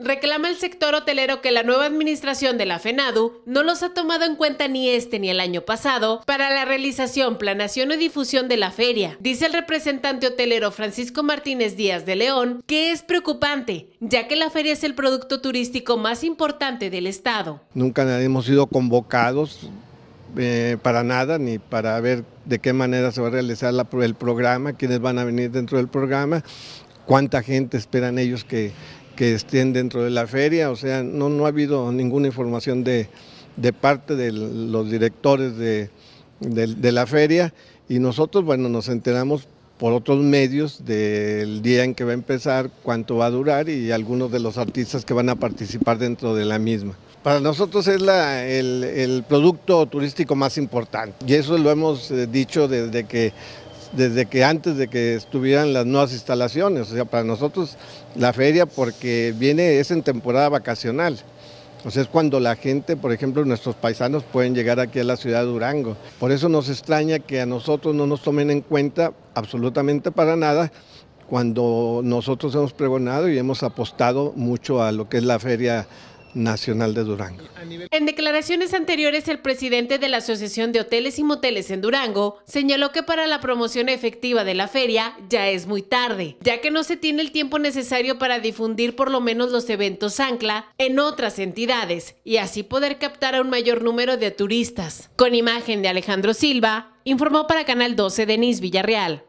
Reclama el sector hotelero que la nueva administración de la FENADU no los ha tomado en cuenta ni este ni el año pasado para la realización, planación y difusión de la feria. Dice el representante hotelero Francisco Martínez Díaz de León que es preocupante, ya que la feria es el producto turístico más importante del estado. Nunca hemos sido convocados eh, para nada, ni para ver de qué manera se va a realizar el programa, quiénes van a venir dentro del programa, cuánta gente esperan ellos que que estén dentro de la feria, o sea, no, no ha habido ninguna información de, parte de los directores de, la feria y nosotros, bueno, nos enteramos por otros medios del día en que va a empezar, cuánto va a durar y algunos de los artistas que van a participar dentro de la misma. Para nosotros es la, el, el, producto turístico más importante y eso lo hemos eh, dicho desde que desde que antes de que estuvieran las nuevas instalaciones. O sea, para nosotros la feria porque viene, es en temporada vacacional. O sea, es cuando la gente, por ejemplo, nuestros paisanos pueden llegar aquí a la ciudad de Durango. Por eso nos extraña que a nosotros no nos tomen en cuenta absolutamente para nada cuando nosotros hemos pregonado y hemos apostado mucho a lo que es la feria Nacional de Durango. En declaraciones anteriores, el presidente de la Asociación de Hoteles y Moteles en Durango señaló que para la promoción efectiva de la feria ya es muy tarde, ya que no se tiene el tiempo necesario para difundir por lo menos los eventos ancla en otras entidades y así poder captar a un mayor número de turistas. Con imagen de Alejandro Silva, informó para Canal 12 Denise Villarreal.